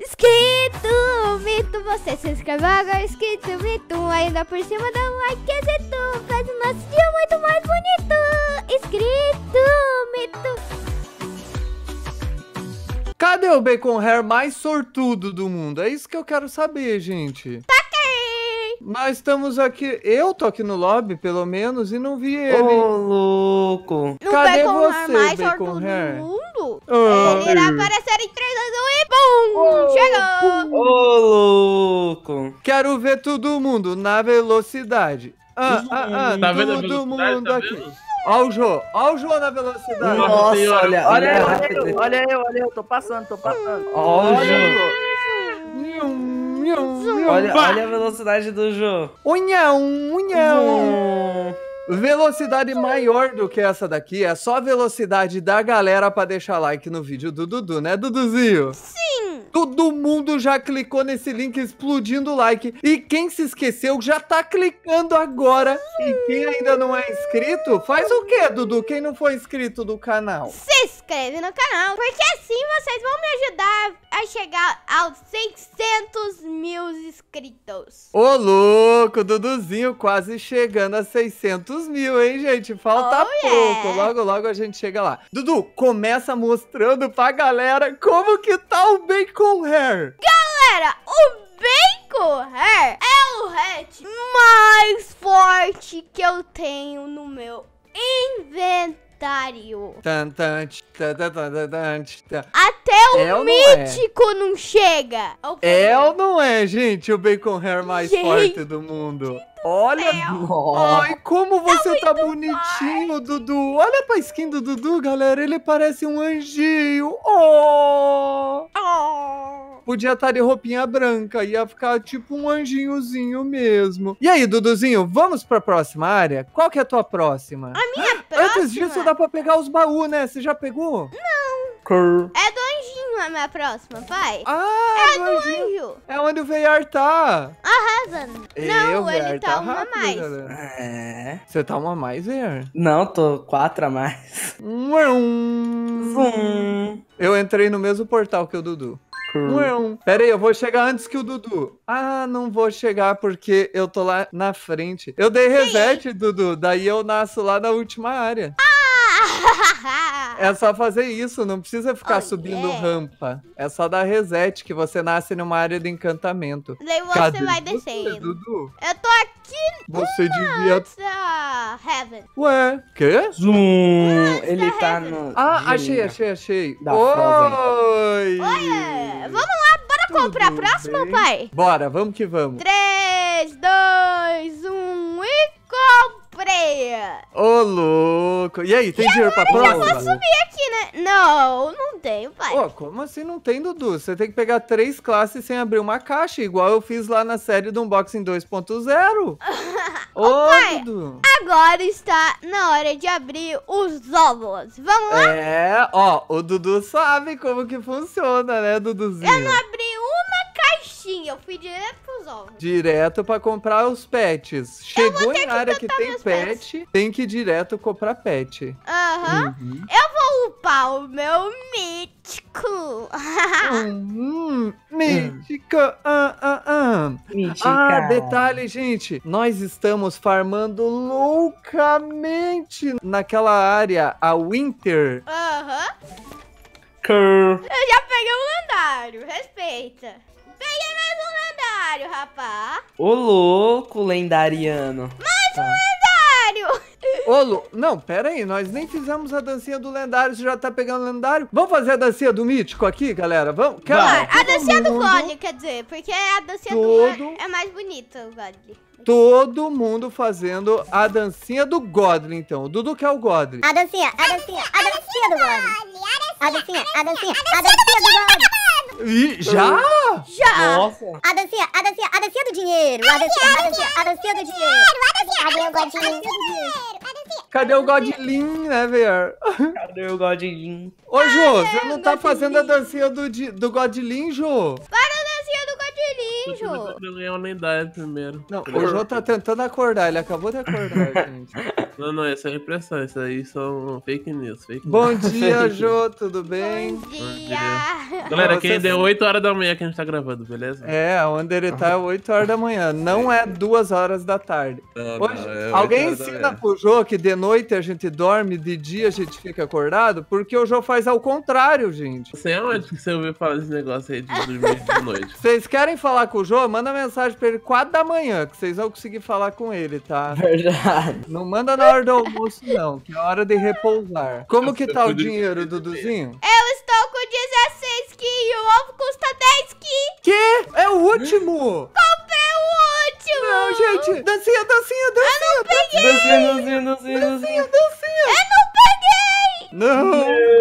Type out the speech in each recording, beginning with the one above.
Escrito, mito, você se inscreveu agora, escrito, mito, ainda por cima dá um like, faz o nosso dia muito mais bonito. Escrito, mito. Cadê o Bacon Hair mais sortudo do mundo? É isso que eu quero saber, gente. Tá mas estamos aqui. Eu tô aqui no lobby, pelo menos, e não vi ele. Ô, louco. Não Cadê você, mais Bacon Hair? mundo? Oh. Ele irá aparecer em 3, 2, 1 e BUM! Oh. Chegou! Ô, oh, louco. Quero ver todo mundo na velocidade. Ah, ah, ah, tá todo tá mundo tá aqui. Ó o Jô, ó o Jô na velocidade. Nossa, Nossa senhora, olha, olha, eu, olha eu, olha eu, olha eu, tô passando, tô passando. Ó o Jô olha, olha a velocidade do Jô. Unhão, unhão. Velocidade maior do que essa daqui é só a velocidade da galera para deixar like no vídeo do Dudu, né, Duduzinho? Sim. Todo mundo já clicou nesse link explodindo o like. E quem se esqueceu já tá clicando agora. E quem ainda não é inscrito, faz o quê, Dudu? Quem não foi inscrito do canal? Se inscreve no canal, porque assim vocês vão me ajudar a chegar aos 600 mil inscritos. Ô, louco, Duduzinho quase chegando a 600 mil, hein, gente? Falta oh, pouco. Logo, logo a gente chega lá. Dudu, começa mostrando pra galera como que tá o bacon Bacon Hair. Galera, o Bacon Hair é o hat mais forte que eu tenho no meu inventário. Até o é mítico não, é? não chega. É, é ou não é, gente, o Bacon Hair mais gente. forte do mundo? Olha, é ai, como você tá, tá bonitinho, forte. Dudu. Olha pra skin do Dudu, galera. Ele parece um anjinho. Oh! podia estar de roupinha branca, ia ficar tipo um anjinhozinho mesmo. E aí, Duduzinho, vamos pra próxima área? Qual que é a tua próxima? A minha próxima? Antes disso, dá pra pegar os baús, né? Você já pegou? Não. É do anjinho a minha próxima, vai. Ah, é do anjo. anjo. É onde o Veiar tá. Arrasando. Não, ele tá, tá uma a mais. É. Você tá uma mais, Veiar? Não, tô quatro a mais. Zum. Eu entrei no mesmo portal que o Dudu. Hum. É Pera aí, eu vou chegar antes que o Dudu. Ah, não vou chegar porque eu tô lá na frente. Eu dei reset, Dudu. Daí eu nasço lá na última área. Ah! É só fazer isso, não precisa ficar oh, subindo yeah. rampa. É só dar reset que você nasce numa área de encantamento. Daí você Cadê vai descendo. Dudu? Eu tô aqui. Você devia. Heaven. Ué, quê? Zoom. Ele tá no. Ah, achei, achei, achei. Oi! Oi! Vamos lá, bora comprar a próxima, bem? pai? Bora, vamos que vamos. 3, 2, 1. Ô, oh, louco! E aí, tem e dinheiro pra prova? Eu posso subir aqui, né? Não, não tenho, pai. Pô, oh, como assim não tem, Dudu? Você tem que pegar três classes sem abrir uma caixa, igual eu fiz lá na série do Unboxing 2.0. Ô, oh, pai, Dudu. agora está na hora de abrir os óvulos. Vamos lá? É, ó, o Dudu sabe como que funciona, né, Duduzinho? Eu não abri Sim, eu fui direto pros ovos. Direto pra comprar os pets. Chegou em área que tem pet, pets. tem que ir direto comprar pet. Aham. Uhum. Uhum. Eu vou upar o meu mítico. Hum, hum, mítico. Ah, ah, ah. Mítica. Ah, detalhe, gente. Nós estamos farmando loucamente naquela área, a Winter. Aham. Eu já peguei o um lendário, respeita lendário, rapá. Ô, louco, lendariano. Mais tá. um lendário. Ô, Lu... não, pera aí, nós nem fizemos a dancinha do lendário, você já tá pegando lendário. Vamos fazer a dancinha do mítico aqui, galera? Vamos? a dancinha mundo... do Godly, quer dizer, porque a dancinha todo... do Godly é mais bonita, o Godly. Todo mundo fazendo a dancinha do Godly, então. O Dudu que é o Godly. A dancinha, a dancinha, a dancinha do Godly. A dancinha, a dancinha, a dancinha, a dancinha do Godly. Já? Já! Nossa! A dancinha, a dancinha, a dancinha do dinheiro! A dancinha, a dancinha, a dancinha do dinheiro! Cadê o Godinho? Cadê o Godlin, né, velho? Cadê o Godlin? Ô, Jô, você não tá fazendo a dancinha do, do Godlin, Ju? Bora ele, hein, Jô? Eu ganhar primeiro. Não, o Jô tá tentando acordar, ele acabou de acordar, gente. Não, não, essa é repressão, isso aí são fake news. Fake news. Bom dia, Jô, tudo bem? Bom dia! Bom dia. Galera, quem deu 8 horas da manhã que a gente tá gravando, beleza? É, onde ele tá é 8 horas da manhã, não é 2 horas da tarde. Ah, não, Hoje, não, é alguém ensina pro Jô que de noite a gente dorme, de dia a gente fica acordado, porque o Jô faz ao contrário, gente. Você é onde que você ouviu falar desse negócio aí de dormir de noite? Vocês querem falar com o João, manda mensagem pra ele 4 da manhã, que vocês vão conseguir falar com ele, tá? Verdade. Não manda na hora do almoço, não, que é hora de repousar. Como que tá o dinheiro, Duduzinho? Eu estou com 16 ki e o ovo custa 10 ki. Que? É o último? comprei é o último? Não, gente. Dancinha, dancinha, dancinha. Eu não peguei. Dancinha, dancinha, dancinha. dancinha. dancinha. Eu não peguei. Não.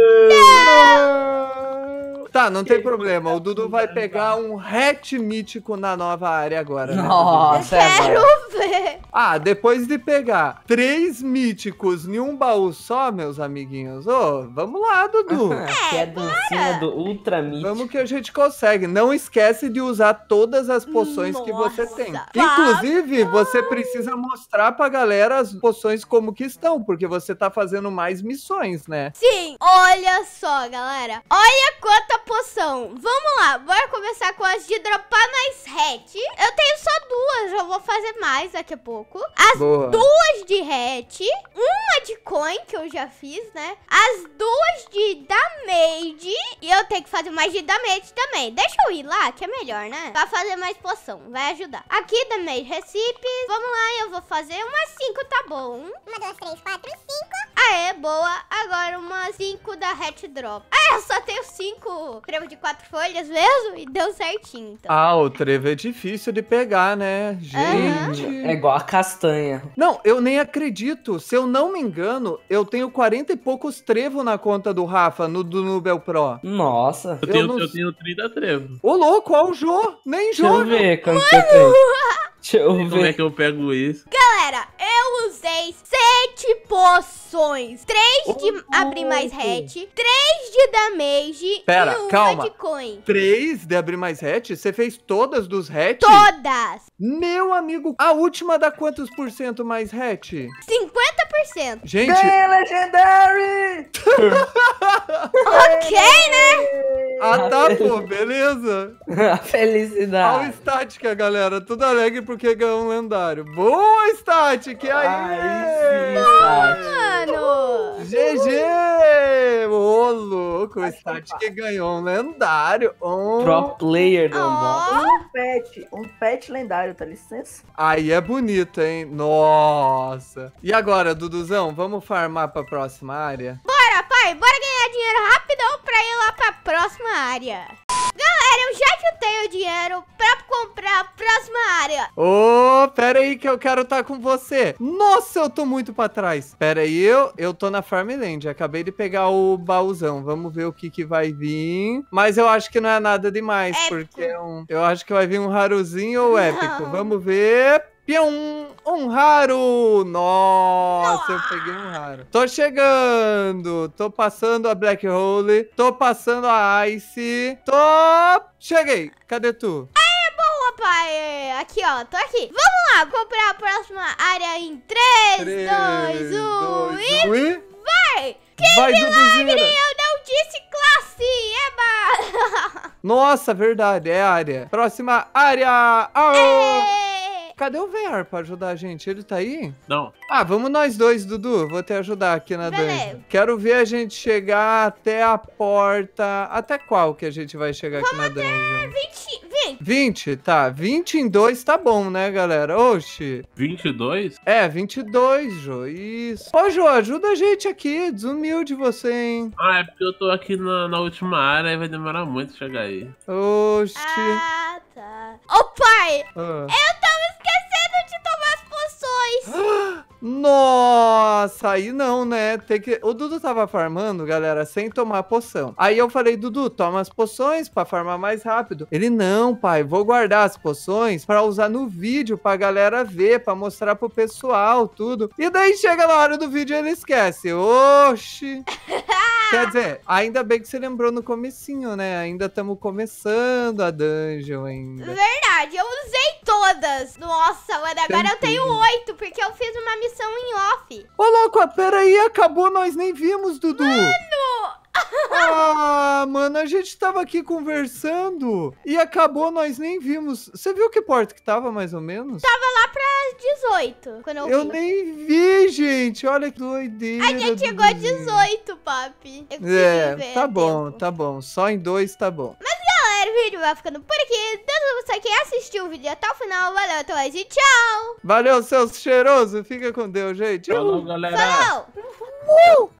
não. Não, ah, não tem problema. O Dudu assim, vai tá pegar um hatch mítico na nova área agora. Né, Nossa, é Quero ver. Ah, depois de pegar três míticos em um baú só, meus amiguinhos. Ô, vamos lá, Dudu. É, é dancinha do ultra mítico. Vamos que a gente consegue. Não esquece de usar todas as poções Nossa. que você tem. Inclusive, você precisa mostrar pra galera as poções como que estão, porque você tá fazendo mais missões, né? Sim, olha só, galera. Olha quanto Vamos lá, bora começar com as de dropar mais hatch. Eu tenho só duas, já vou fazer mais daqui a pouco. As Boa. duas de hatch, uma de coin, que eu já fiz, né? As duas de damage, e eu tenho que fazer mais de damage também. Deixa eu ir lá, que é melhor, né? Pra fazer mais poção, vai ajudar. Aqui, damage recipe, vamos lá, eu vou fazer umas cinco, tá bom? Uma, duas, três, quatro, cinco. Ah, é boa. Agora uma 5 da Hatch Drop. Ah, eu só tenho 5 trevo de 4 folhas mesmo e deu certinho. Então. Ah, o trevo é difícil de pegar, né? Gente. Uhum. É igual a castanha. Não, eu nem acredito. Se eu não me engano, eu tenho 40 e poucos trevo na conta do Rafa, no do Nubel Pro. Nossa. Eu, eu tenho, não... eu tenho 30 trevo. Ô, louco, olha o Jô. Nem Jô. Deixa eu ver Mano! Deixa eu ver. Como é que eu pego isso? Galera, eu usei sete poções. Três de oh, abrir mais hatch, três de damage Pera, e uma calma. de coin. Três de abrir mais hatch? Você fez todas dos hatch? Todas. Meu amigo, a última dá quantos por cento mais hatch? 50%. Gente... Bem, Legendary! ok, né? Ah, tá, pô, beleza. A felicidade. Olha o estática, galera. Tudo alegre porque ganhou um lendário. Boa, estática! que aí. É? Mano! GG! Ô, louco, o Start que ganhou um lendário. Um... Pro player do né, oh. Um pet, um pet lendário, tá licença? Aí é bonito, hein? Nossa! E agora, Duduzão, vamos farmar pra próxima área? Bora, pai! Bora ganhar dinheiro rapidão pra ir lá pra próxima área eu já juntei o dinheiro pra comprar a próxima área. Ô, oh, pera aí que eu quero estar tá com você. Nossa, eu tô muito pra trás. Pera aí, eu, eu tô na Farmland. Acabei de pegar o baúzão. Vamos ver o que que vai vir. Mas eu acho que não é nada demais, épico. porque é um... Eu acho que vai vir um Haruzinho ou épico. Vamos ver. Pião! um raro! Nossa, eu peguei um raro. Tô chegando! Tô passando a Black Hole, tô passando a Ice, tô... Cheguei! Cadê tu? É, boa, pai. Aqui, ó. Tô aqui. Vamos lá comprar a próxima área em 3, 3 2, 1 2, e... 1 Vai! Que vai, milagre! Eu não disse classe! Eba! Nossa, verdade. É área. Próxima área. Aô! É... Cadê o VR pra ajudar a gente? Ele tá aí? Não. Ah, vamos nós dois, Dudu. Vou te ajudar aqui na dança. Quero ver a gente chegar até a porta. Até qual que a gente vai chegar vamos aqui na dança? 20, 20. 20, tá. 20 em 2 tá bom, né, galera? Oxi. 22? É, 22, Jô. Isso. Ô, Jô, ajuda a gente aqui. Desumilde você, hein? Ah, é porque eu tô aqui na, na última área e vai demorar muito chegar aí. Oxi. Ah, tá. Ô, pai! Ah. Eu tô de tomar as poções. Ah! Nossa, aí não, né? Tem que... O Dudu tava farmando, galera, sem tomar poção. Aí eu falei, Dudu, toma as poções pra farmar mais rápido. Ele, não, pai, vou guardar as poções pra usar no vídeo pra galera ver, pra mostrar pro pessoal, tudo. E daí chega na hora do vídeo e ele esquece. Oxi! Quer dizer, ainda bem que você lembrou no comecinho, né? Ainda estamos começando a dungeon ainda. Verdade, eu usei todas. Nossa, mano, agora eu tenho oito, porque eu fiz uma missão transmissão em off. Ô, louco, ah, peraí, acabou, nós nem vimos, Dudu. Mano! Ah, mano, a gente tava aqui conversando e acabou, nós nem vimos. Você viu que porta que tava, mais ou menos? Tava lá pra 18, quando eu, eu vi. nem vi, gente. Olha que doideira. A gente chegou a 18, papi. é, tá é bom, tempo. tá bom. Só em dois tá bom. Mas o vídeo vai ficando por aqui. Deus você que assistiu o vídeo até o final. Valeu, Toys, e tchau! Valeu, seus cheiroso. Fica com Deus, gente. Falou, uh. galera! Falou!